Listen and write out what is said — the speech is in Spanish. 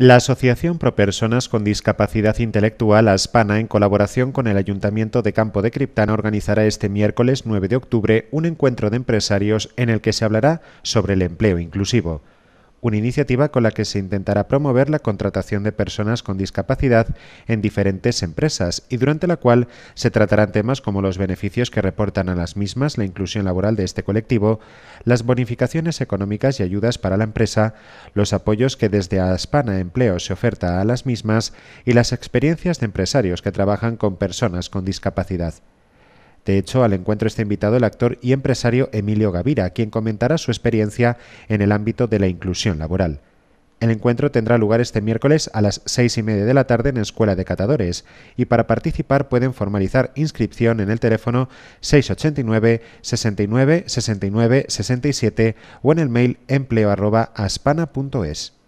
La Asociación Pro Personas con Discapacidad Intelectual Aspana, en colaboración con el Ayuntamiento de Campo de Criptana, organizará este miércoles 9 de octubre un encuentro de empresarios en el que se hablará sobre el empleo inclusivo una iniciativa con la que se intentará promover la contratación de personas con discapacidad en diferentes empresas y durante la cual se tratarán temas como los beneficios que reportan a las mismas la inclusión laboral de este colectivo, las bonificaciones económicas y ayudas para la empresa, los apoyos que desde Aspana Empleo se oferta a las mismas y las experiencias de empresarios que trabajan con personas con discapacidad. De hecho, al encuentro está invitado el actor y empresario Emilio Gavira, quien comentará su experiencia en el ámbito de la inclusión laboral. El encuentro tendrá lugar este miércoles a las seis y media de la tarde en Escuela de Catadores y para participar pueden formalizar inscripción en el teléfono 689 69 69 67 o en el mail empleo@aspana.es.